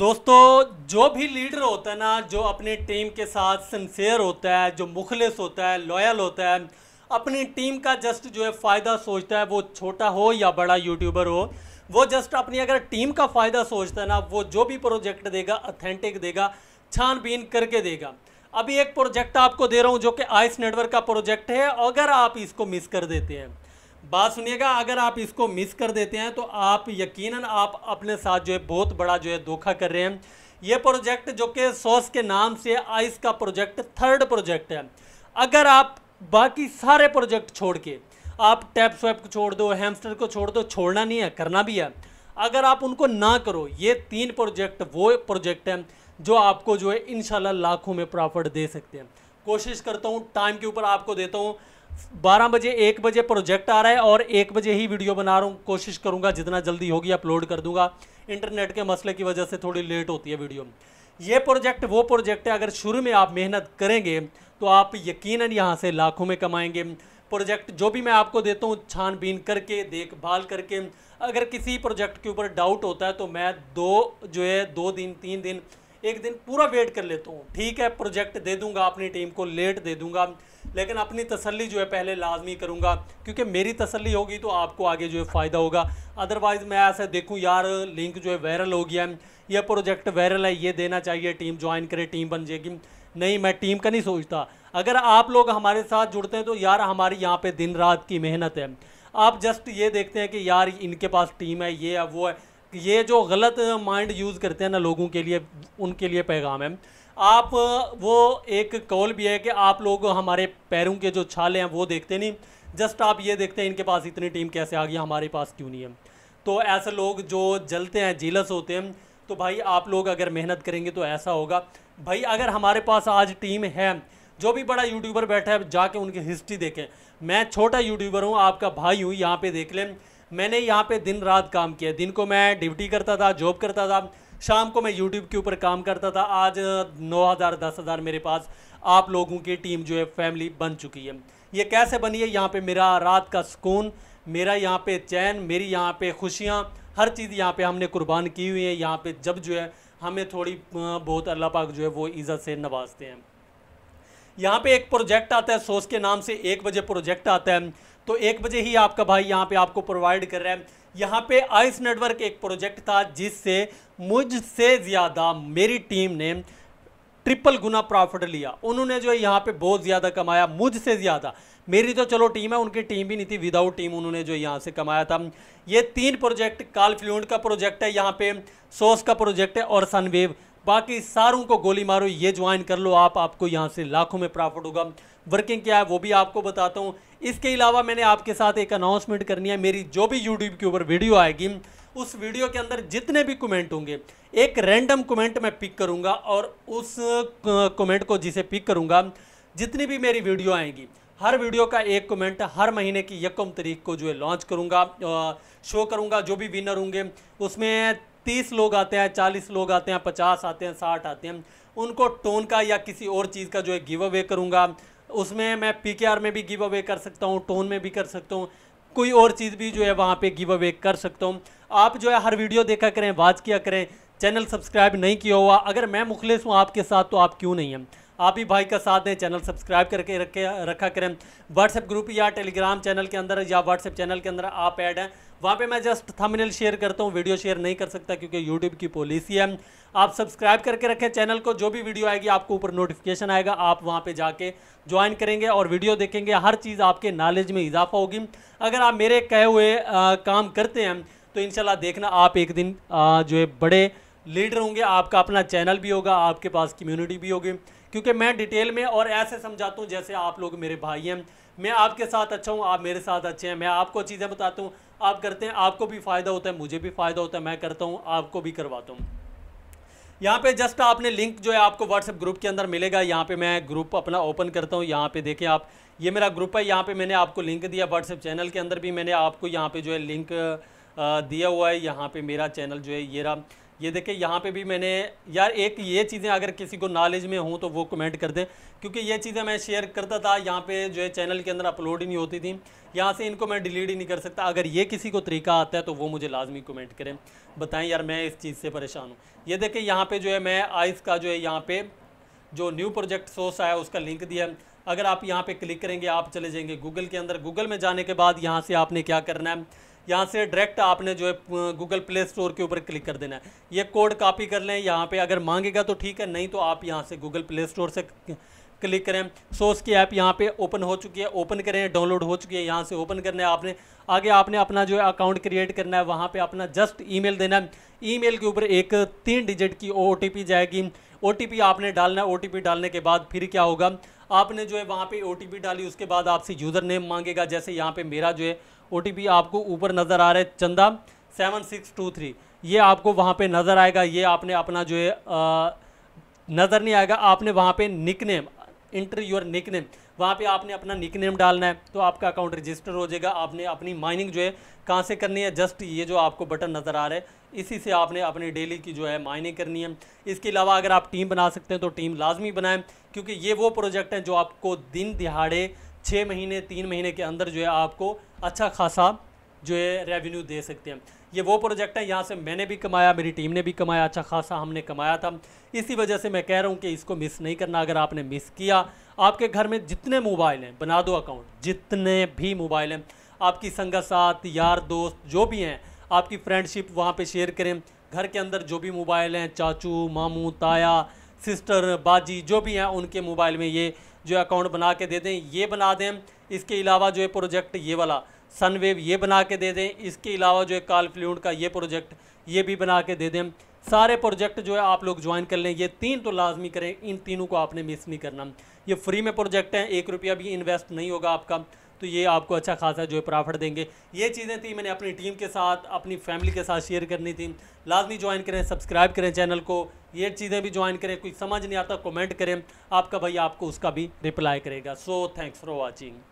दोस्तों जो भी लीडर होता है ना जो अपनी टीम के साथ सिंसेयर होता है जो मुखलिस होता है लॉयल होता है अपनी टीम का जस्ट जो है फ़ायदा सोचता है वो छोटा हो या बड़ा यूट्यूबर हो वो जस्ट अपनी अगर टीम का फ़ायदा सोचता है ना वो जो भी प्रोजेक्ट देगा अथेंटिक देगा छानबीन करके देगा अभी एक प्रोजेक्ट आपको दे रहा हूँ जो कि आइस नेटवर्क का प्रोजेक्ट है अगर आप इसको मिस कर देते हैं बात सुनिएगा अगर आप इसको मिस कर देते हैं तो आप यकीनन आप अपने साथ जो है बहुत बड़ा जो है धोखा कर रहे हैं ये प्रोजेक्ट जो कि सॉस के नाम से आइस का प्रोजेक्ट थर्ड प्रोजेक्ट है अगर आप बाकी सारे प्रोजेक्ट छोड़ के आप टैप स्वैप को छोड़ दो हेमस्टर को छोड़ दो छोड़ना नहीं है करना भी है अगर आप उनको ना करो ये तीन प्रोजेक्ट वो प्रोजेक्ट हैं जो आपको जो है इन लाखों में प्रॉफिट दे सकते हैं कोशिश करता हूँ टाइम के ऊपर आपको देता हूँ बारह बजे एक बजे प्रोजेक्ट आ रहा है और एक बजे ही वीडियो बना रहा हूँ कोशिश करूँगा जितना जल्दी होगी अपलोड कर दूंगा इंटरनेट के मसले की वजह से थोड़ी लेट होती है वीडियो ये प्रोजेक्ट वो प्रोजेक्ट है अगर शुरू में आप मेहनत करेंगे तो आप यकीनन यहाँ से लाखों में कमाएंगे प्रोजेक्ट जो भी मैं आपको देता हूँ छानबीन करके देखभाल करके अगर किसी प्रोजेक्ट के ऊपर डाउट होता है तो मैं दो जो है दो दिन तीन दिन एक दिन पूरा वेट कर लेता हूँ ठीक है प्रोजेक्ट दे दूँगा अपनी टीम को लेट दे दूँगा लेकिन अपनी तसल्ली जो है पहले लाजमी करूँगा क्योंकि मेरी तसल्ली होगी तो आपको आगे जो है फ़ायदा होगा अदरवाइज़ मैं ऐसे देखूँ यार लिंक जो है वायरल हो गया है यह प्रोजेक्ट वायरल है ये देना चाहिए टीम ज्वाइन करे टीम बन जाएगी नहीं मैं टीम का नहीं सोचता अगर आप लोग हमारे साथ जुड़ते हैं तो यार हमारी यहाँ पे दिन रात की मेहनत है आप जस्ट ये देखते हैं कि यार इनके पास टीम है ये है वो है ये जो गलत माइंड यूज़ करते हैं ना लोगों के लिए उनके लिए पैगाम है आप वो एक कॉल भी है कि आप लोग हमारे पैरों के जो छाले हैं वो देखते नहीं जस्ट आप ये देखते हैं इनके पास इतनी टीम कैसे आ गई हमारे पास क्यों नहीं है तो ऐसे लोग जो जलते हैं जीलस होते हैं तो भाई आप लोग अगर मेहनत करेंगे तो ऐसा होगा भाई अगर हमारे पास आज टीम है जो भी बड़ा यूट्यूबर बैठा है जाके उनकी हिस्ट्री देखें मैं छोटा यूट्यूबर हूँ आपका भाई हूँ यहाँ पर देख लें मैंने यहाँ पे दिन रात काम किया दिन को मैं ड्यूटी करता था जॉब करता था शाम को मैं यूट्यूब के ऊपर काम करता था आज नौ हज़ार दस हज़ार मेरे पास आप लोगों की टीम जो है फैमिली बन चुकी है ये कैसे बनी है यहाँ पे मेरा रात का सुकून मेरा यहाँ पे चैन मेरी यहाँ पे खुशियाँ हर चीज़ यहाँ पे हमने कुर्बान की हुई है यहाँ पे जब जो है हमें थोड़ी बहुत अल्लाह पाक जो है वो इज़्ज़त से नवाजते हैं यहाँ पे एक प्रोजेक्ट आता है सोस के नाम से एक बजे प्रोजेक्ट आता है तो एक बजे ही आपका भाई यहाँ पे आपको प्रोवाइड कर रहा है यहाँ पे आइस नेटवर्क एक प्रोजेक्ट था जिससे मुझसे ज़्यादा मेरी टीम ने ट्रिपल गुना प्रॉफिट लिया उन्होंने जो है यहाँ पे बहुत ज़्यादा कमाया मुझसे ज़्यादा मेरी तो चलो टीम है उनकी टीम भी नहीं थी विदाउट टीम उन्होंने जो यहाँ से कमाया था ये तीन प्रोजेक्ट काल फ्लूड का प्रोजेक्ट है यहाँ पे सोस का प्रोजेक्ट है और सनवेव बाकी सारों को गोली मारो ये ज्वाइन कर लो आप आपको यहाँ से लाखों में प्रॉफिट होगा वर्किंग क्या है वो भी आपको बताता हूँ इसके अलावा मैंने आपके साथ एक अनाउंसमेंट करनी है मेरी जो भी यूट्यूब के ऊपर वीडियो आएगी उस वीडियो के अंदर जितने भी कमेंट होंगे एक रैंडम कमेंट मैं पिक करूंगा और उस कमेंट को जिसे पिक करूँगा जितनी भी मेरी वीडियो आएंगी हर वीडियो का एक कमेंट हर महीने की यकम तरीक को जो है लॉन्च करूंगा शो करूँगा जो भी विनर होंगे उसमें तीस लोग आते हैं चालीस लोग आते हैं पचास आते हैं साठ आते हैं उनको टोन का या किसी और चीज़ का जो है गिव अवे करूँगा उसमें मैं पी में भी गिव अवे कर सकता हूँ टोन में भी कर सकता हूँ कोई और चीज़ भी जो है वहाँ पे गिव अवे कर सकता हूँ आप जो है हर वीडियो देखा करें वाच किया करें चैनल सब्सक्राइब नहीं किया हुआ अगर मैं मुखलिस हूँ आपके साथ तो आप क्यों नहीं हैं आप ही भाई का साथ दें चैनल सब्सक्राइब करके रखे रखा करें व्हाट्सएप ग्रुप या टेलीग्राम चैनल के अंदर या व्हाट्सएप चैनल के अंदर आप ऐड हैं वहाँ पे मैं जस्ट थंबनेल शेयर करता हूँ वीडियो शेयर नहीं कर सकता क्योंकि यूट्यूब की पॉलिसी है आप सब्सक्राइब करके रखें चैनल को जो भी वीडियो आएगी आपको ऊपर नोटिफिकेशन आएगा आप वहाँ पे जाके ज्वाइन करेंगे और वीडियो देखेंगे हर चीज़ आपके नॉलेज में इजाफा होगी अगर आप मेरे कहे हुए आ, काम करते हैं तो इन देखना आप एक दिन आ, जो है बड़े लीडर होंगे आपका अपना चैनल भी होगा आपके पास कम्यूनिटी भी होगी क्योंकि मैं डिटेल में और ऐसे समझाता हूँ जैसे आप लोग मेरे भाई हैं मैं आपके साथ अच्छा हूँ आप मेरे साथ अच्छे हैं मैं आपको चीज़ें बताता हूँ आप करते हैं आपको भी फ़ायदा होता है मुझे भी फ़ायदा होता है मैं करता हूँ आपको भी करवाता हूँ यहाँ पे जस्ट आपने लिंक जो है आपको व्हाट्सएप ग्रुप के अंदर मिलेगा यहाँ पे मैं ग्रुप अपना ओपन करता हूँ यहाँ पे देखें आप ये मेरा ग्रुप है यहाँ पे मैंने आपको लिंक दिया व्हाट्सएप चैनल के अंदर भी मैंने आपको यहाँ पे जो है लिंक दिया हुआ है यहाँ पे मेरा चैनल जो है ये रहा ये देखें यहाँ पे भी मैंने यार एक ये चीज़ें अगर किसी को नॉलेज में हो तो वो कमेंट कर दे क्योंकि ये चीज़ें मैं शेयर करता था यहाँ पे जो है चैनल के अंदर अपलोड ही नहीं होती थी यहाँ से इनको मैं डिलीट ही नहीं कर सकता अगर ये किसी को तरीका आता है तो वो मुझे लाजमी कमेंट करें बताएं यार मैं इस चीज़ से परेशान हूँ ये देखें यहाँ पर जो है मैं आइस का जो है यहाँ पर जो न्यू प्रोजेक्ट सोर्स आया उसका लिंक दिया अगर आप यहाँ पर क्लिक करेंगे आप चले जाएंगे गूगल के अंदर गूगल में जाने के बाद यहाँ से आपने क्या करना है यहाँ से डायरेक्ट आपने जो है गूगल प्ले स्टोर के ऊपर क्लिक कर देना है ये कोड कॉपी कर लें यहाँ पे अगर मांगेगा तो ठीक है नहीं तो आप यहाँ से गूगल प्ले स्टोर से क्लिक करें सोर्स की ऐप यहाँ पे ओपन हो चुकी है ओपन करें डाउनलोड हो चुकी है यहाँ से ओपन करना है आपने आगे आपने अपना जो है अकाउंट क्रिएट करना है वहाँ पे अपना जस्ट ईमेल देना है ईमेल के ऊपर एक तीन डिजिट की ओ जाएगी ओ आपने डालना है ओ डालने के बाद फिर क्या होगा आपने जो है वहाँ पे ओ डाली उसके बाद आपसे यूज़र नेम मांगेगा जैसे यहाँ पे मेरा जो है ओ आपको ऊपर नज़र आ रहा है चंदा सेवन सिक्स टू थ्री ये आपको वहाँ पे नज़र आएगा ये आपने अपना जो है नज़र नहीं आएगा आपने वहाँ पे name enter your nickname वहाँ पर आपने अपना निक नेम डालना है तो आपका अकाउंट रजिस्टर हो जाएगा आपने अपनी माइनिंग जो है कहाँ से करनी है जस्ट ये जो आपको बटन नज़र आ रहा है इसी से आपने अपने डेली की जो है माइनिंग करनी है इसके अलावा अगर आप टीम बना सकते हैं तो टीम लाजमी बनाएं क्योंकि ये वो प्रोजेक्ट हैं जो आपको दिन दिहाड़े छः महीने तीन महीने के अंदर जो है आपको अच्छा खासा जो है रेवेन्यू दे सकते हैं ये वो प्रोजेक्ट है यहाँ से मैंने भी कमाया मेरी टीम ने भी कमाया अच्छा खासा हमने कमाया था इसी वजह से मैं कह रहा हूँ कि इसको मिस नहीं करना अगर आपने मिस किया आपके घर में जितने मोबाइल हैं बना दो अकाउंट जितने भी मोबाइल हैं आपकी संगत साथ यार दोस्त जो भी हैं आपकी फ्रेंडशिप वहाँ पर शेयर करें घर के अंदर जो भी मोबाइल हैं चाचू मामू ताया सिस्टर बाजी जो भी हैं उनके मोबाइल में ये जो अकाउंट बना के दे दें ये बना दें इसके अलावा जो है प्रोजेक्ट ये वाला सनवेव ये बना के दे दें इसके अलावा जो है काल फ्लूड का ये प्रोजेक्ट ये भी बना के दे दें सारे प्रोजेक्ट जो है आप लोग ज्वाइन कर लें ये तीन तो लाजमी करें इन तीनों को आपने मिस नहीं करना ये फ्री में प्रोजेक्ट हैं एक रुपया भी इन्वेस्ट नहीं होगा आपका तो ये आपको अच्छा खासा जो है प्रॉफिट देंगे ये चीज़ें थी मैंने अपनी टीम के साथ अपनी फैमिली के साथ शेयर करनी थी लाजमी ज्वाइन करें सब्सक्राइब करें चैनल को ये चीज़ें भी ज्वाइन करें कोई समझ नहीं आता कमेंट करें आपका भाई आपको उसका भी रिप्लाई करेगा सो थैंक्स फॉर वॉचिंग